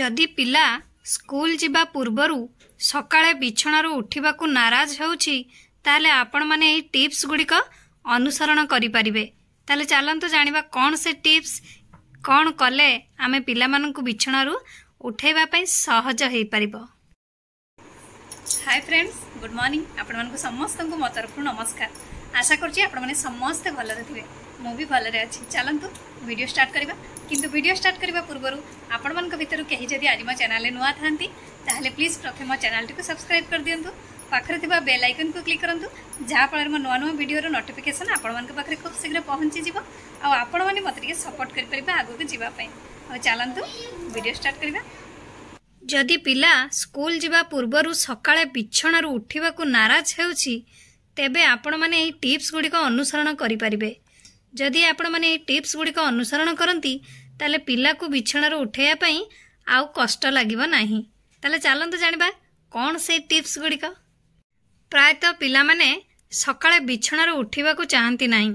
ଯଦି ପିଲା ସ୍କୁଲ ଯିବା ପୂର୍ବରୁ ସକାଳେ ବିଛଣାରୁ ଉଠିବାକୁ ନାରାଜ ହେଉଛି ତାହେଲେ ଆପଣମାନେ ଏହି ଟିପ୍ସ ଗୁଡ଼ିକ ଅନୁସରଣ କରିପାରିବେ ତାହେଲେ ଚାଲନ୍ତୁ ଜାଣିବା କ'ଣ ସେ ଟିପ୍ସ କ'ଣ କଲେ ଆମେ ପିଲାମାନଙ୍କୁ ବିଛଣାରୁ ଉଠାଇବା ପାଇଁ ସହଜ ହୋଇପାରିବ ହାଏ ଫ୍ରେଣ୍ଡସ୍ ଗୁଡ଼୍ ମର୍ଣ୍ଣିଂ ଆପଣମାନଙ୍କୁ ସମସ୍ତଙ୍କୁ ମୋ ତରଫରୁ ନମସ୍କାର ଆଶା କରୁଛି ଆପଣମାନେ ସମସ୍ତେ ଭଲରେ ଥିବେ ମୁଁ ବି ଭଲରେ ଅଛି ଚାଲନ୍ତୁ ଭିଡ଼ିଓ ଷ୍ଟାର୍ଟ କରିବା କିନ୍ତୁ ଭିଡ଼ିଓ ଷ୍ଟାର୍ଟ କରିବା ପୂର୍ବରୁ ଆପଣମାନଙ୍କ ଭିତରୁ କେହି ଯଦି ଆଜି ମୋ ଚ୍ୟାନେଲରେ ନୂଆ ଥାନ୍ତି ତାହେଲେ ପ୍ଲିଜ୍ ପ୍ରଥମେ ମୋ ଚ୍ୟାନେଲଟିକୁ ସବସ୍କ୍ରାଇବ୍ କରିଦିଅନ୍ତୁ ପାଖରେ ଥିବା ବେଲ୍ ଆଇକନ୍କୁ କ୍ଲିକ୍ କରନ୍ତୁ ଯାହାଫଳରେ ମୋ ନୂଆ ନୂଆ ଭିଡ଼ିଓର ନୋଟିଫିକେସନ୍ ଆପଣମାନଙ୍କ ପାଖରେ ଖୁବ୍ ଶୀଘ୍ର ପହଞ୍ଚିଯିବ ଆଉ ଆପଣମାନେ ମୋତେ ଟିକିଏ ସପୋର୍ଟ କରିପାରିବେ ଆଗକୁ ଯିବା ପାଇଁ ଆଉ ଚାଲନ୍ତୁ ଭିଡ଼ିଓ ଷ୍ଟାର୍ଟ କରିବା ଯଦି ପିଲା ସ୍କୁଲ ଯିବା ପୂର୍ବରୁ ସକାଳେ ବିଛଣାରୁ ଉଠିବାକୁ ନାରାଜ ହେଉଛି ତେବେ ଆପଣମାନେ ଏହି ଟିପ୍ସ ଗୁଡ଼ିକ ଅନୁସରଣ କରିପାରିବେ ଯଦି ଆପଣମାନେ ଏହି ଟିପ୍ସ ଗୁଡ଼ିକ ଅନୁସରଣ କରନ୍ତି ତାହେଲେ ପିଲାକୁ ବିଛଣାରୁ ଉଠାଇବା ପାଇଁ ଆଉ କଷ୍ଟ ଲାଗିବ ନାହିଁ ତାହେଲେ ଚାଲନ୍ତୁ ଜାଣିବା କ'ଣ ସେ ଟିପ୍ସ ଗୁଡ଼ିକ ପ୍ରାୟତଃ ପିଲାମାନେ ସକାଳେ ବିଛଣାରୁ ଉଠିବାକୁ ଚାହାନ୍ତି ନାହିଁ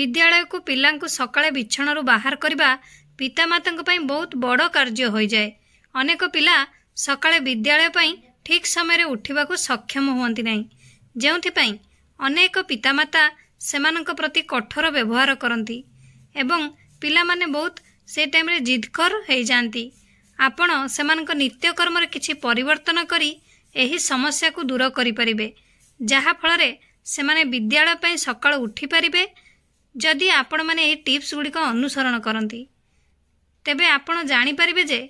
ବିଦ୍ୟାଳୟକୁ ପିଲାଙ୍କୁ ସକାଳେ ବିଛଣାରୁ ବାହାର କରିବା ପିତାମାତାଙ୍କ ପାଇଁ ବହୁତ ବଡ଼ କାର୍ଯ୍ୟ ହୋଇଯାଏ ଅନେକ ପିଲା ସକାଳେ ବିଦ୍ୟାଳୟ ପାଇଁ ଠିକ୍ ସମୟରେ ଉଠିବାକୁ ସକ୍ଷମ ହୁଅନ୍ତି ନାହିଁ ଯେଉଁଥିପାଇଁ ଅନେକ ପିତାମାତା ସେମାନଙ୍କ ପ୍ରତି କଠୋର ବ୍ୟବହାର କରନ୍ତି ଏବଂ ପିଲାମାନେ ବହୁତ ସେ ଟାଇମ୍ରେ ଜିଦ୍ଖର ହୋଇଯାଆନ୍ତି ଆପଣ ସେମାନଙ୍କ ନିତ୍ୟକର୍ମରେ କିଛି ପରିବର୍ତ୍ତନ କରି ଏହି ସମସ୍ୟାକୁ ଦୂର କରିପାରିବେ ଯାହାଫଳରେ ସେମାନେ ବିଦ୍ୟାଳୟ ପାଇଁ ସକାଳୁ ଉଠିପାରିବେ ଯଦି ଆପଣମାନେ ଏହି ଟିପ୍ସ ଗୁଡ଼ିକ ଅନୁସରଣ କରନ୍ତି ତେବେ ଆପଣ ଜାଣିପାରିବେ ଯେ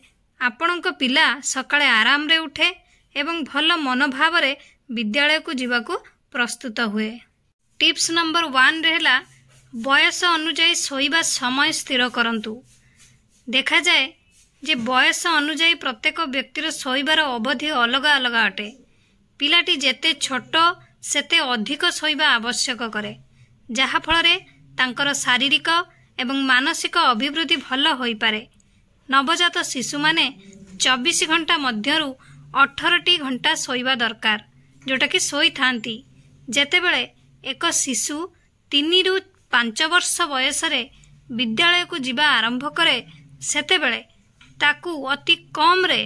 ଆପଣଙ୍କ ପିଲା ସକାଳେ ଆରାମରେ ଉଠେ ଏବଂ ଭଲ ମନୋଭାବରେ ବିଦ୍ୟାଳୟକୁ ଯିବାକୁ ପ୍ରସ୍ତୁତ ହୁଏ টিপস ନମ୍ବର ୱାନ୍ରେ ହେଲା ବୟସ ଅନୁଯାୟୀ ଶୋଇବା ସମୟ ସ୍ଥିର କରନ୍ତୁ ଦେଖାଯାଏ ଯେ ବୟସ ଅନୁଯାୟୀ ପ୍ରତ୍ୟେକ ବ୍ୟକ୍ତିର ଶୋଇବାର ଅବଧି ଅଲଗା ଅଲଗା ଅଟେ ପିଲାଟି ଯେତେ ଛୋଟ ସେତେ ଅଧିକ ଶୋଇବା ଆବଶ୍ୟକ କରେ ଯାହାଫଳରେ ତାଙ୍କର ଶାରୀରିକ ଏବଂ ମାନସିକ ଅଭିବୃଦ୍ଧି ଭଲ ହୋଇପାରେ ନବଜାତ ଶିଶୁମାନେ ଚବିଶ ଘଣ୍ଟା ମଧ୍ୟରୁ ଅଠରଟି ଘଣ୍ଟା ଶୋଇବା ଦରକାର ଯେଉଁଟାକି ଶୋଇଥାନ୍ତି ଯେତେବେଳେ ଏକ ଶିଶୁ ତିନିରୁ ପାଞ୍ଚ ବର୍ଷ ବୟସରେ ବିଦ୍ୟାଳୟକୁ ଯିବା ଆରମ୍ଭ କରେ ସେତେବେଳେ ତାକୁ ଅତି କମ୍ରେ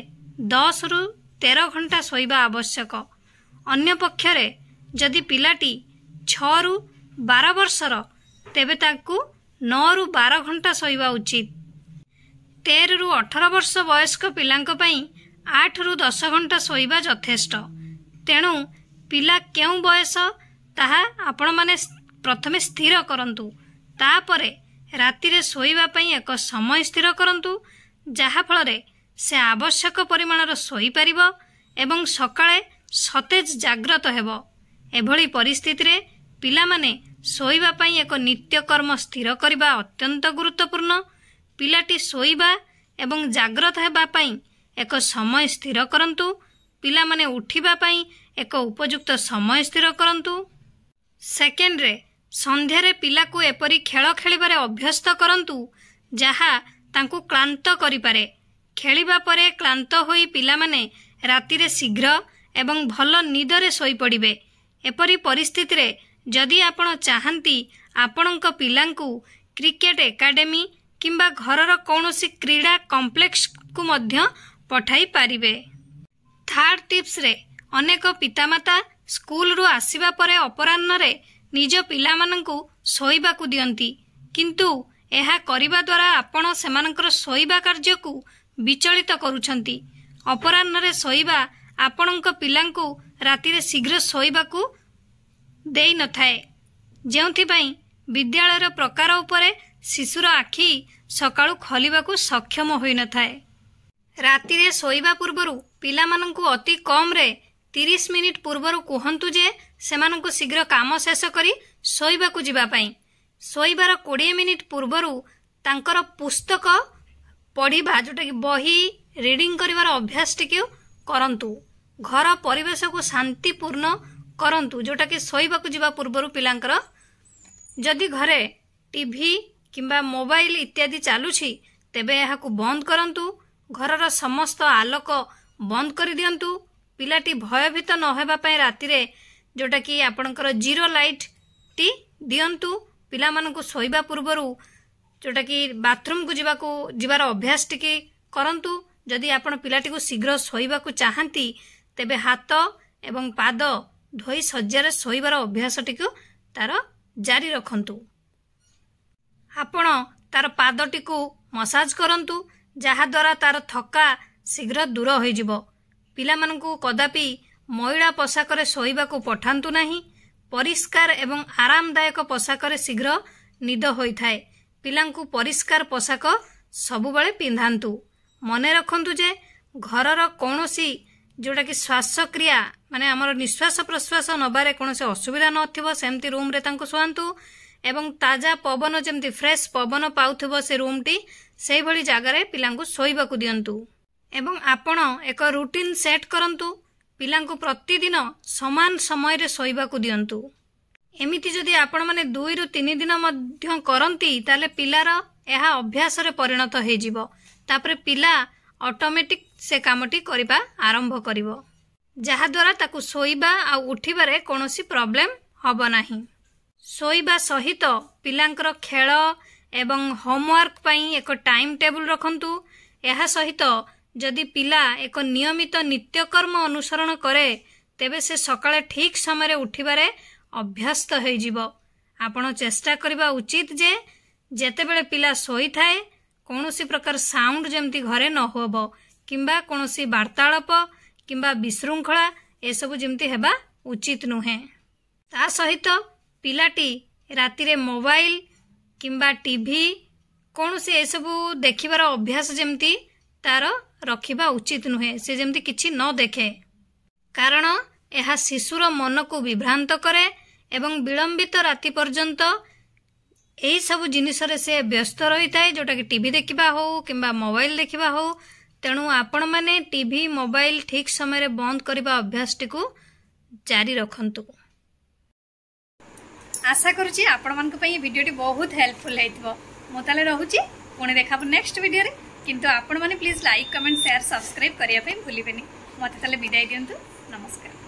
ଦଶରୁ ତେର ଘଣ୍ଟା ଶୋଇବା ଆବଶ୍ୟକ ଅନ୍ୟପକ୍ଷରେ ଯଦି ପିଲାଟି ଛଅରୁ ବାର ବର୍ଷର ତେବେ ତାକୁ ନଅରୁ ବାର ଘଣ୍ଟା ଶୋଇବା ଉଚିତ ତେରରୁ ଅଠର ବର୍ଷ ବୟସ୍କ ପିଲାଙ୍କ ପାଇଁ ଆଠରୁ ଦଶ ଘଣ୍ଟା ଶୋଇବା ଯଥେଷ୍ଟ ତେଣୁ ପିଲା କେଉଁ ବୟସ ତାହା ଆପଣମାନେ ପ୍ରଥମେ ସ୍ଥିର କରନ୍ତୁ ତାପରେ ରାତିରେ ଶୋଇବା ପାଇଁ ଏକ ସମୟ ସ୍ଥିର କରନ୍ତୁ ଯାହାଫଳରେ ସେ ଆବଶ୍ୟକ ପରିମାଣର ଶୋଇପାରିବ ଏବଂ ସକାଳେ ସତେଜ ଜାଗ୍ରତ ହେବ ଏଭଳି ପରିସ୍ଥିତିରେ ପିଲାମାନେ ଶୋଇବା ପାଇଁ ଏକ ନିତ୍ୟକର୍ମ ସ୍ଥିର କରିବା ଅତ୍ୟନ୍ତ ଗୁରୁତ୍ୱପୂର୍ଣ୍ଣ ପିଲାଟି ଶୋଇବା ଏବଂ ଜାଗ୍ରତ ହେବା ପାଇଁ ଏକ ସମୟ ସ୍ଥିର କରନ୍ତୁ ପିଲାମାନେ ଉଠିବା ପାଇଁ ଏକ ଉପଯୁକ୍ତ ସମୟ ସ୍ଥିର କରନ୍ତୁ ସେକେଣ୍ଡରେ ସନ୍ଧ୍ୟାରେ ପିଲାକୁ ଏପରି ଖେଳ ଖେଳିବାରେ ଅଭ୍ୟସ୍ତ କରନ୍ତୁ ଯାହା ତାଙ୍କୁ କ୍ଳାନ୍ତ କରିପାରେ ଖେଳିବା ପରେ କ୍ଳାନ୍ତ ହୋଇ ପିଲାମାନେ ରାତିରେ ଶୀଘ୍ର ଏବଂ ଭଲ ନିଦରେ ଶୋଇପଡ଼ିବେ ଏପରି ପରିସ୍ଥିତିରେ ଯଦି ଆପଣ ଚାହାନ୍ତି ଆପଣଙ୍କ ପିଲାଙ୍କୁ କ୍ରିକେଟ ଏକାଡେମୀ କିମ୍ବା ଘରର କୌଣସି କ୍ରୀଡ଼ା କମ୍ପ୍ଲେକ୍ସକୁ ମଧ୍ୟ ପଠାଇ ପାରିବେ ଥାର୍ଡ଼ ଟିପ୍ସରେ ଅନେକ ପିତାମାତା ସ୍କୁଲରୁ ଆସିବା ପରେ ଅପରାହ୍ନରେ ନିଜ ପିଲାମାନଙ୍କୁ ଶୋଇବାକୁ ଦିଅନ୍ତି କିନ୍ତୁ ଏହା କରିବା ଦ୍ୱାରା ଆପଣ ସେମାନଙ୍କର ଶୋଇବା କାର୍ଯ୍ୟକୁ ବିଚଳିତ କରୁଛନ୍ତି ଅପରାହ୍ନରେ ଶୋଇବା ଆପଣଙ୍କ ପିଲାଙ୍କୁ ରାତିରେ ଶୀଘ୍ର ଶୋଇବାକୁ ଦେଇନଥାଏ ଯେଉଁଥିପାଇଁ ବିଦ୍ୟାଳୟର ପ୍ରକାର ଉପରେ ଶିଶୁର ଆଖି ସକାଳୁ ଖୋଲିବାକୁ ସକ୍ଷମ ହୋଇନଥାଏ ରାତିରେ ଶୋଇବା ପୂର୍ବରୁ ପିଲାମାନଙ୍କୁ ଅତି କମ୍ରେ ତିରିଶ ମିନିଟ୍ ପୂର୍ବରୁ କୁହନ୍ତୁ ଯେ ସେମାନଙ୍କୁ ଶୀଘ୍ର କାମ ଶେଷ କରି ଶୋଇବାକୁ ଯିବା ପାଇଁ ଶୋଇବାର କୋଡ଼ିଏ ମିନିଟ୍ ପୂର୍ବରୁ ତାଙ୍କର ପୁସ୍ତକ ପଢ଼ିବା ଯେଉଁଟାକି ବହି ରିଡ଼ିଂ କରିବାର ଅଭ୍ୟାସ ଟିକେ କରନ୍ତୁ ଘର ପରିବେଶକୁ ଶାନ୍ତିପୂର୍ଣ୍ଣ କରନ୍ତୁ ଯେଉଁଟାକି ଶୋଇବାକୁ ଯିବା ପୂର୍ବରୁ ପିଲାଙ୍କର ଯଦି ଘରେ ଟିଭି କିମ୍ବା ମୋବାଇଲ ଇତ୍ୟାଦି ଚାଲୁଛି ତେବେ ଏହାକୁ ବନ୍ଦ କରନ୍ତୁ ଘରର ସମସ୍ତ ଆଲୋକ ବନ୍ଦ କରିଦିଅନ୍ତୁ ପିଲାଟି ଭୟଭୀତ ନ ହେବା ପାଇଁ ରାତିରେ ଯେଉଁଟାକି ଆପଣଙ୍କର ଜିରୋ ଲାଇଟ୍ଟି ଦିଅନ୍ତୁ ପିଲାମାନଙ୍କୁ ଶୋଇବା ପୂର୍ବରୁ ଯେଉଁଟାକି ବାଥରୁମ୍କୁ ଯିବାକୁ ଯିବାର ଅଭ୍ୟାସଟିକି କରନ୍ତୁ ଯଦି ଆପଣ ପିଲାଟିକୁ ଶୀଘ୍ର ଶୋଇବାକୁ ଚାହାନ୍ତି ତେବେ ହାତ ଏବଂ ପାଦ ଧୋଇ ଶଯ୍ୟାରେ ଶୋଇବାର ଅଭ୍ୟାସଟିକୁ ତା'ର ଜାରି ରଖନ୍ତୁ ଆପଣ ତାର ପାଦଟିକୁ ମସାଜ କରନ୍ତୁ ଯାହାଦ୍ୱାରା ତାର ଥକା ଶୀଘ୍ର ଦୂର ହୋଇଯିବ ପିଲାମାନଙ୍କୁ କଦାପି ମଇଳା ପୋଷାକରେ ଶୋଇବାକୁ ପଠାନ୍ତୁ ନାହିଁ ପରିଷ୍କାର ଏବଂ ଆରାମଦାୟକ ପୋଷାକରେ ଶୀଘ୍ର ନିଦ ହୋଇଥାଏ ପିଲାଙ୍କୁ ପରିଷ୍କାର ପୋଷାକ ସବୁବେଳେ ପିନ୍ଧାନ୍ତୁ ମନେ ରଖନ୍ତୁ ଯେ ଘରର କୌଣସି ଯେଉଁଟାକି ଶ୍ୱାସକ୍ରିୟା ମାନେ ଆମର ନିଶ୍ୱାସ ପ୍ରଶ୍ୱାସ ନେବାରେ କୌଣସି ଅସୁବିଧା ନଥିବ ସେମିତି ରୁମ୍ରେ ତାଙ୍କୁ ଶୁଆନ୍ତୁ ଏବଂ ତାଜା ପବନ ଯେମିତି ଫ୍ରେଶ୍ ପବନ ପାଉଥିବ ସେ ରୁମ୍ଟି ସେହିଭଳି ଜାଗାରେ ପିଲାଙ୍କୁ ଶୋଇବାକୁ ଦିଅନ୍ତୁ ଏବଂ ଆପଣ ଏକ ରୁଟିନ୍ ସେଟ୍ କରନ୍ତୁ ପିଲାଙ୍କୁ ପ୍ରତିଦିନ ସମାନ ସମୟରେ ଶୋଇବାକୁ ଦିଅନ୍ତୁ ଏମିତି ଯଦି ଆପଣମାନେ ଦୁଇରୁ ତିନି ଦିନ ମଧ୍ୟ କରନ୍ତି ତାହେଲେ ପିଲାର ଏହା ଅଭ୍ୟାସରେ ପରିଣତ ହୋଇଯିବ ତାପରେ ପିଲା ଅଟୋମେଟିକ୍ ସେ କାମଟି କରିବା ଆରମ୍ଭ କରିବ ଯାହାଦ୍ୱାରା ତାକୁ ଶୋଇବା ଆଉ ଉଠିବାରେ କୌଣସି ପ୍ରୋବ୍ଲେମ୍ ହେବ ନାହିଁ ଶୋଇବା ସହିତ ପିଲାଙ୍କର ଖେଳ ଏବଂ ହୋମୱାର୍କ ପାଇଁ ଏକ ଟାଇମ୍ ଟେବୁଲ୍ ରଖନ୍ତୁ ଏହା ସହିତ ଯଦି ପିଲା ଏକ ନିୟମିତ ନିତ୍ୟକର୍ମ ଅନୁସରଣ କରେ ତେବେ ସେ ସକାଳେ ଠିକ୍ ସମୟରେ ଉଠିବାରେ ଅଭ୍ୟସ୍ତ ହୋଇଯିବ ଆପଣ ଚେଷ୍ଟା କରିବା ଉଚିତ ଯେ ଯେତେବେଳେ ପିଲା ଶୋଇଥାଏ କୌଣସି ପ୍ରକାର ସାଉଣ୍ଡ ଯେମିତି ଘରେ ନ ହେବ କିମ୍ବା କୌଣସି ବାର୍ତ୍ତାଳାପ କିମ୍ବା ବିଶୃଙ୍ଖଳା ଏସବୁ ଯେମିତି ହେବା ଉଚିତ ନୁହେଁ ତା ସହିତ ପିଲାଟି ରାତିରେ ମୋବାଇଲ କିମ୍ବା ଟିଭି କୌଣସି ଏସବୁ ଦେଖିବାର ଅଭ୍ୟାସ ଯେମିତି ତାର ରଖିବା ଉଚିତ ନୁହେଁ ସେ ଯେମିତି କିଛି ନ ଦେଖେ କାରଣ ଏହା ଶିଶୁର ମନକୁ ବିଭ୍ରାନ୍ତ କରେ ଏବଂ ବିଳମ୍ବିତ ରାତି ପର୍ଯ୍ୟନ୍ତ ଏହିସବୁ ଜିନିଷରେ ସେ ବ୍ୟସ୍ତ ରହିଥାଏ ଯେଉଁଟାକି ଟିଭି ଦେଖିବା ହେଉ କିମ୍ବା ମୋବାଇଲ ଦେଖିବା ହେଉ ତେଣୁ ଆପଣମାନେ ଟିଭି ମୋବାଇଲ ଠିକ୍ ସମୟରେ ବନ୍ଦ କରିବା ଅଭ୍ୟାସଟିକୁ ଜାରି ରଖନ୍ତୁ ଆଶା କରୁଛି ଆପଣମାନଙ୍କ ପାଇଁ ଭିଡ଼ିଓଟି ବହୁତ ହେଲ୍ପଫୁଲ୍ ହେଇଥିବ ମୁଁ ତାହେଲେ ରହୁଛି ପୁଣି ଦେଖାବୁ ନେକ୍ସଟ ଭିଡ଼ିଓରେ କିନ୍ତୁ ଆପଣମାନେ please like comment share subscribe କରିବା ପାଇଁ ଭୁଲିବେନି ମୋତେ ତାହେଲେ ବିଦାୟ ଦିଅନ୍ତୁ ନମସ୍କାର